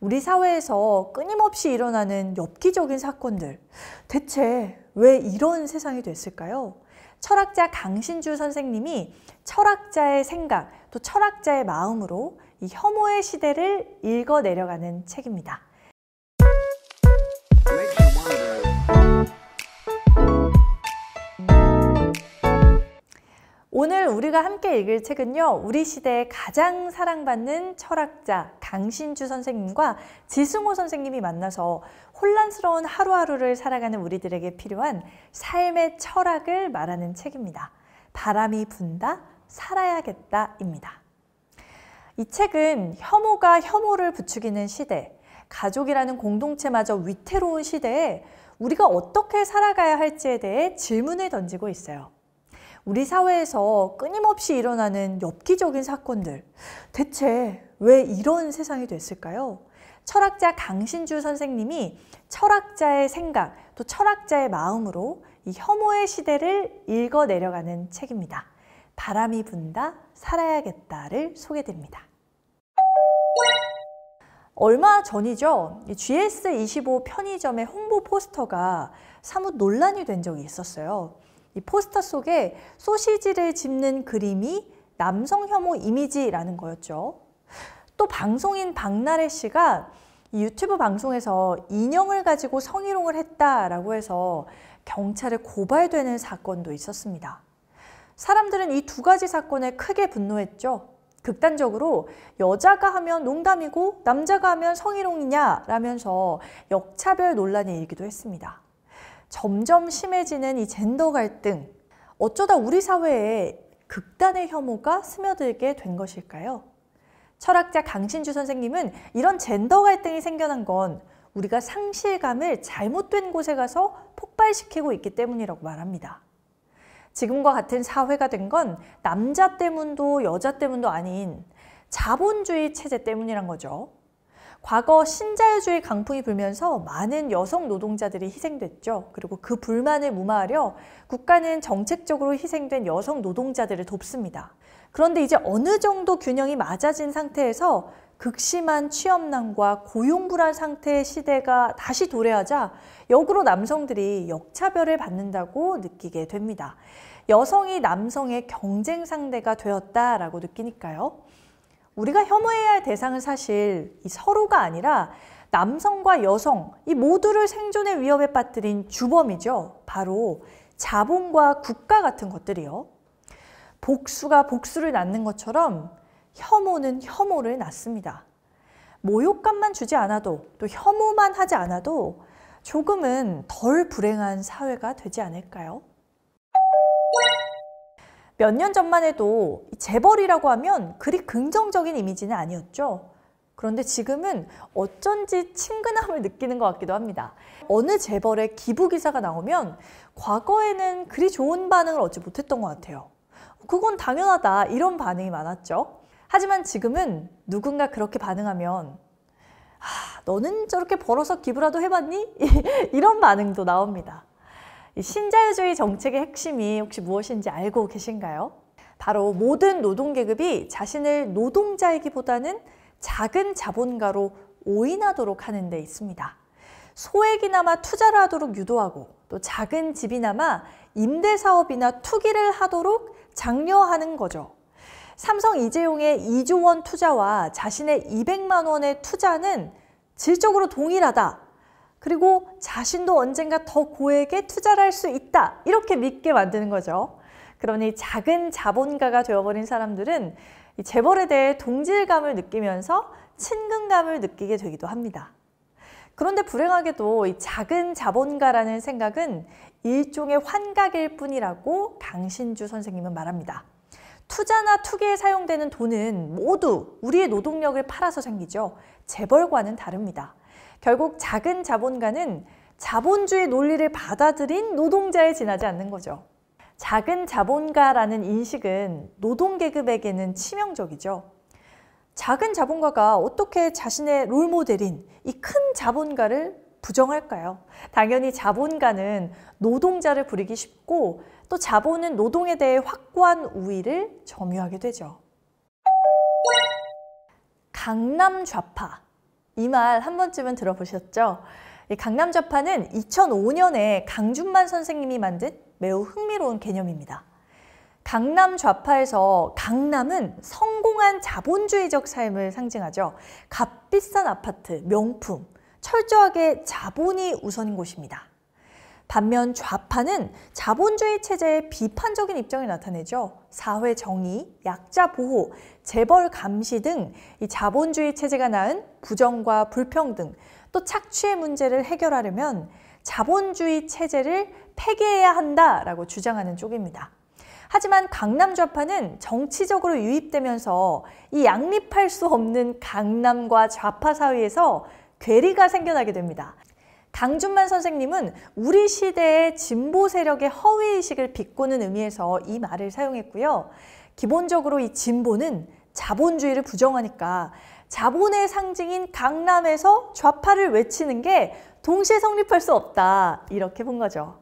우리 사회에서 끊임없이 일어나는 엽기적인 사건들 대체 왜 이런 세상이 됐을까요? 철학자 강신주 선생님이 철학자의 생각 또 철학자의 마음으로 이 혐오의 시대를 읽어 내려가는 책입니다. 오늘 우리가 함께 읽을 책은요. 우리 시대에 가장 사랑받는 철학자 강신주 선생님과 지승호 선생님이 만나서 혼란스러운 하루하루를 살아가는 우리들에게 필요한 삶의 철학을 말하는 책입니다. 바람이 분다, 살아야겠다입니다. 이 책은 혐오가 혐오를 부추기는 시대, 가족이라는 공동체마저 위태로운 시대에 우리가 어떻게 살아가야 할지에 대해 질문을 던지고 있어요. 우리 사회에서 끊임없이 일어나는 엽기적인 사건들 대체 왜 이런 세상이 됐을까요? 철학자 강신주 선생님이 철학자의 생각 또 철학자의 마음으로 이 혐오의 시대를 읽어 내려가는 책입니다. 바람이 분다 살아야겠다를 소개됩니다. 얼마 전이죠. GS25 편의점의 홍보 포스터가 사뭇 논란이 된 적이 있었어요. 이 포스터 속에 소시지를 집는 그림이 남성 혐오 이미지라는 거였죠. 또 방송인 박나래 씨가 유튜브 방송에서 인형을 가지고 성희롱을 했다라고 해서 경찰에 고발되는 사건도 있었습니다. 사람들은 이 두 가지 사건에 크게 분노했죠. 극단적으로 여자가 하면 농담이고 남자가 하면 성희롱이냐라면서 역차별 논란이 일기도 했습니다. 점점 심해지는 이 젠더 갈등 어쩌다 우리 사회에 극단의 혐오가 스며들게 된 것일까요? 철학자 강신주 선생님은 이런 젠더 갈등이 생겨난 건 우리가 상실감을 잘못된 곳에 가서 폭발시키고 있기 때문이라고 말합니다. 지금과 같은 사회가 된 건 남자 때문도 여자 때문도 아닌 자본주의 체제 때문이란 거죠. 과거 신자유주의 강풍이 불면서 많은 여성 노동자들이 희생됐죠. 그리고 그 불만을 무마하려 국가는 정책적으로 희생된 여성 노동자들을 돕습니다. 그런데 이제 어느 정도 균형이 맞아진 상태에서 극심한 취업난과 고용불안 상태의 시대가 다시 도래하자 역으로 남성들이 역차별을 받는다고 느끼게 됩니다. 여성이 남성의 경쟁 상대가 되었다라고 느끼니까요. 우리가 혐오해야 할 대상은 사실 이 서로가 아니라 남성과 여성 이 모두를 생존의 위협에 빠뜨린 주범이죠. 바로 자본과 국가 같은 것들이요. 복수가 복수를 낳는 것처럼 혐오는 혐오를 낳습니다. 모욕감만 주지 않아도 또 혐오만 하지 않아도 조금은 덜 불행한 사회가 되지 않을까요? 몇년 전만 해도 재벌이라고 하면 그리 긍정적인 이미지는 아니었죠. 그런데 지금은 어쩐지 친근함을 느끼는 것 같기도 합니다. 어느 재벌의 기부 기사가 나오면 과거에는 그리 좋은 반응을 얻지 못했던 것 같아요. 그건 당연하다 이런 반응이 많았죠. 하지만 지금은 누군가 그렇게 반응하면 아, 너는 저렇게 벌어서 기부라도 해봤니? 이런 반응도 나옵니다. 신자유주의 정책의 핵심이 혹시 무엇인지 알고 계신가요? 바로 모든 노동계급이 자신을 노동자이기보다는 작은 자본가로 오인하도록 하는 데 있습니다. 소액이나마 투자를 하도록 유도하고 또 작은 집이나마 임대사업이나 투기를 하도록 장려하는 거죠. 삼성 이재용의 2조 원 투자와 자신의 200만 원의 투자는 질적으로 동일하다 그리고 자신도 언젠가 더 고액에 투자를 할 수 있다 이렇게 믿게 만드는 거죠. 그러니 작은 자본가가 되어버린 사람들은 이 재벌에 대해 동질감을 느끼면서 친근감을 느끼게 되기도 합니다. 그런데 불행하게도 이 작은 자본가라는 생각은 일종의 환각일 뿐이라고 강신주 선생님은 말합니다. 투자나 투기에 사용되는 돈은 모두 우리의 노동력을 팔아서 생기죠. 재벌과는 다릅니다. 결국 작은 자본가는 자본주의 논리를 받아들인 노동자에 지나지 않는 거죠. 작은 자본가라는 인식은 노동계급에게는 치명적이죠. 작은 자본가가 어떻게 자신의 롤모델인 이 큰 자본가를 부정할까요? 당연히 자본가는 노동자를 부리기 쉽고 또 자본은 노동에 대해 확고한 우위를 점유하게 되죠. 강남 좌파 이말한 번쯤은 들어보셨죠? 강남좌파는 2005년에 강준만 선생님이 만든 매우 흥미로운 개념입니다. 강남 좌파에서 강남은 성공한 자본주의적 삶을 상징하죠. 값비싼 아파트, 명품, 철저하게 자본이 우선인 곳입니다. 반면 좌파는 자본주의 체제의 비판적인 입장을 나타내죠. 사회 정의, 약자 보호, 재벌 감시 등 이 자본주의 체제가 낳은 부정과 불평등, 또 착취의 문제를 해결하려면 자본주의 체제를 폐기해야 한다라고 주장하는 쪽입니다. 하지만 강남 좌파는 정치적으로 유입되면서 이 양립할 수 없는 강남과 좌파 사이에서 괴리가 생겨나게 됩니다. 강준만 선생님은 우리 시대의 진보 세력의 허위의식을 비꼬는 의미에서 이 말을 사용했고요. 기본적으로 이 진보는 자본주의를 부정하니까 자본의 상징인 강남에서 좌파를 외치는 게 동시에 성립할 수 없다 이렇게 본 거죠.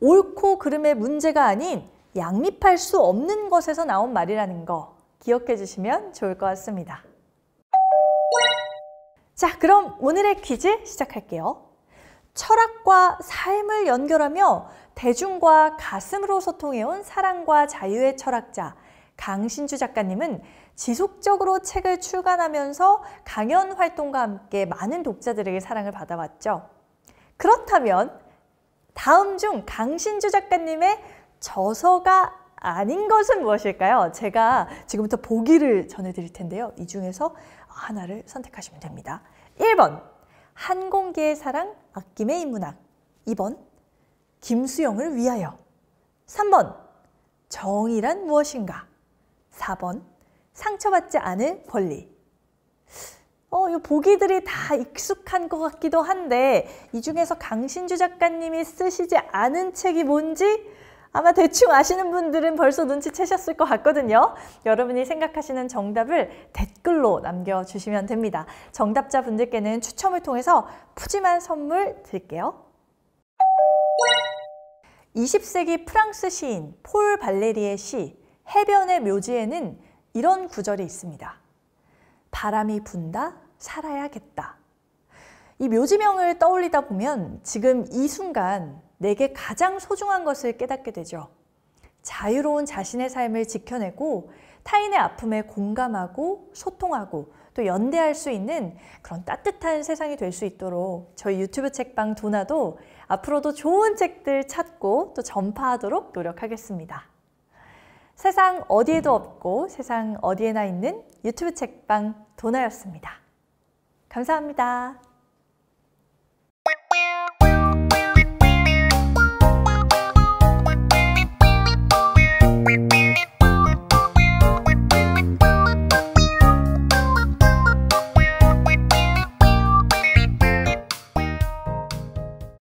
옳고 그름의 문제가 아닌 양립할 수 없는 것에서 나온 말이라는 거 기억해 주시면 좋을 것 같습니다. 자 그럼 오늘의 퀴즈 시작할게요. 철학과 삶을 연결하며 대중과 가슴으로 소통해온 사랑과 자유의 철학자 강신주 작가님은 지속적으로 책을 출간하면서 강연 활동과 함께 많은 독자들에게 사랑을 받아왔죠. 그렇다면 다음 중 강신주 작가님의 저서가 아닌 것은 무엇일까요? 제가 지금부터 보기를 전해드릴 텐데요. 이 중에서 하나를 선택하시면 됩니다. 1번 한 공기의 사랑 아낌의 인문학 2번 김수영을 위하여 3번 정의란 무엇인가 4번 상처받지 않을 권리 어, 이 보기들이 다 익숙한 것 같기도 한데 이 중에서 강신주 작가님이 쓰시지 않은 책이 뭔지 아마 대충 아시는 분들은 벌써 눈치채셨을 것 같거든요. 여러분이 생각하시는 정답을 댓글로 남겨주시면 됩니다. 정답자 분들께는 추첨을 통해서 푸짐한 선물 드릴게요. 20세기 프랑스 시인 폴 발레리의 시 해변의 묘지에는 이런 구절이 있습니다. 바람이 분다 살아야겠다. 이 묘지명을 떠올리다 보면 지금 이 순간 내게 가장 소중한 것을 깨닫게 되죠. 자유로운 자신의 삶을 지켜내고 타인의 아픔에 공감하고 소통하고 또 연대할 수 있는 그런 따뜻한 세상이 될 수 있도록 저희 유튜브 책방 도나도 앞으로도 좋은 책들 찾고 또 전파하도록 노력하겠습니다. 세상 어디에도 없고 세상 어디에나 있는 유튜브 책방 도나였습니다. 감사합니다.